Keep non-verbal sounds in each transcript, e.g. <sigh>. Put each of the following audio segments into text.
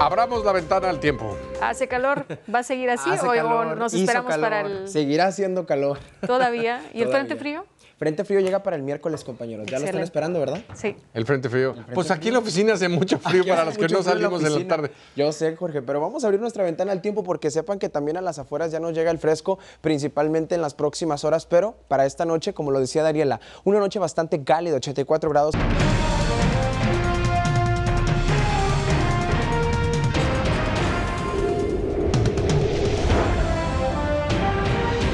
Abramos la ventana al tiempo. ¿Hace calor? ¿Va a seguir así <laughs> o, nos esperamos para el...? Seguirá haciendo calor. ¿Todavía? ¿Y el <laughs> frente frío? Frente frío llega para el miércoles, compañeros. Ya lo están esperando, ¿verdad? Sí. El frente frío. pues aquí en la oficina hace mucho <laughs> frío para los que no salimos la, en la tarde. Yo sé, Jorge, pero vamos a abrir nuestra ventana al tiempo porque sepan que también a las afueras ya nos llega el fresco, principalmente en las próximas horas, pero para esta noche, como lo decía Dariela, una noche bastante cálida, 84 grados.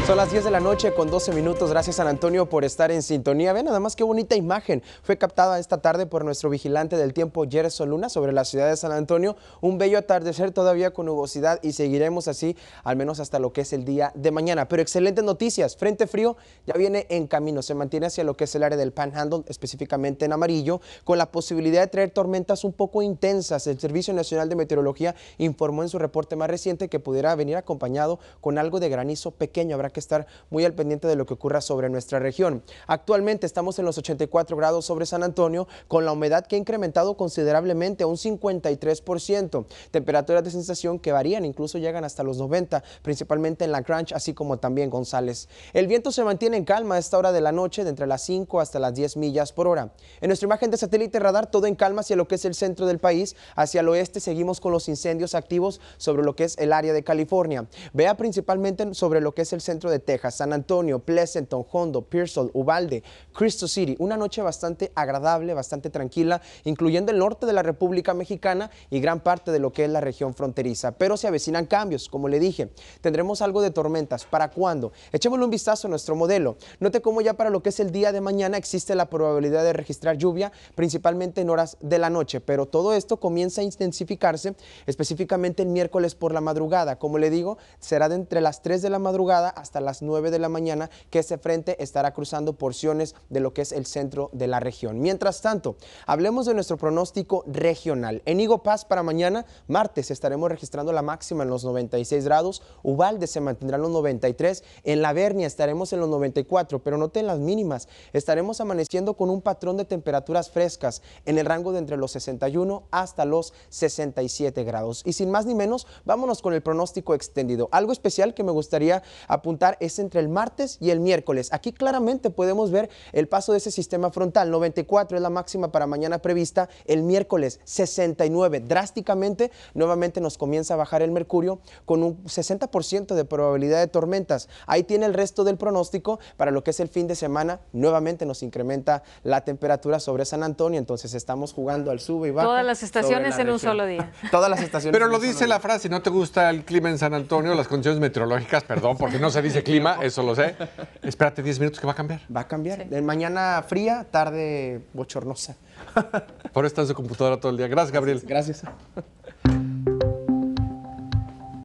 Son las 10 de la noche con 12 minutos. Gracias San Antonio por estar en sintonía. nada más qué bonita imagen. Fue captada esta tarde por nuestro vigilante del tiempo, Gerson Luna, sobre la ciudad de San Antonio. Un bello atardecer todavía con nubosidad y seguiremos así al menos hasta lo que es el día de mañana. Pero excelentes noticias. Frente frío ya viene en camino. Se mantiene hacia lo que es el área del Panhandle, específicamente en amarillo, con la posibilidad de traer tormentas un poco intensas. El Servicio Nacional de Meteorología informó en su reporte más reciente que pudiera venir acompañado con algo de granizo pequeño. Habrá que estar muy al pendiente de lo que ocurra sobre nuestra región. Actualmente estamos en los 84 grados sobre San Antonio, con la humedad que ha incrementado considerablemente a un 53%. Temperaturas de sensación que varían, incluso llegan hasta los 90, principalmente en La Grange, así como también González. El viento se mantiene en calma a esta hora de la noche, de entre las 5 hasta las 10 millas por hora. En nuestra imagen de satélite radar, todo en calma hacia lo que es el centro del país. Hacia el oeste seguimos con los incendios activos sobre lo que es el área de California. Vea principalmente sobre lo que es el centro de Texas, San Antonio, Pleasanton, Hondo, Pearsall, Ubalde, Crystal City. Una noche bastante agradable, bastante tranquila, incluyendo el norte de la República Mexicana y gran parte de lo que es la región fronteriza. Pero se avecinan cambios, como le dije. Tendremos algo de tormentas. ¿Para cuándo? Echémosle un vistazo a nuestro modelo. Note cómo ya para lo que es el día de mañana existe la probabilidad de registrar lluvia, principalmente en horas de la noche. Pero todo esto comienza a intensificarse específicamente el miércoles por la madrugada. Como le digo, será de entre las 3 de la madrugada hasta las 9 de la mañana que ese frente estará cruzando porciones de lo que es el centro de la región. Mientras tanto, hablemos de nuestro pronóstico regional. En Higo Paz para mañana, martes, estaremos registrando la máxima en los 96 grados, Ubalde se mantendrá en los 93, en La Vernia estaremos en los 94, pero noten las mínimas, estaremos amaneciendo con un patrón de temperaturas frescas en el rango de entre los 61 hasta los 67 grados. Y sin más ni menos, vámonos con el pronóstico extendido. Algo especial que me gustaría apuntar es entre el martes y el miércoles. Aquí claramente podemos ver el paso de ese sistema frontal. 94 es la máxima para mañana prevista, el miércoles 69. Drásticamente, nuevamente nos comienza a bajar el mercurio con un 60% de probabilidad de tormentas. Ahí tiene el resto del pronóstico para lo que es el fin de semana. Nuevamente nos incrementa la temperatura sobre San Antonio, entonces estamos jugando al sube y baja. Todas las estaciones en un solo día. <laughs> Todas las estaciones. Pero lo dice la frase, no te gusta el clima en San Antonio, las condiciones meteorológicas, perdón, porque no se dice de clima, eso lo sé. Espérate 10 minutos que va a cambiar. Va a cambiar. Mañana fría, tarde bochornosa. Por eso estás de computadora todo el día. Gracias, Gabriel. Gracias.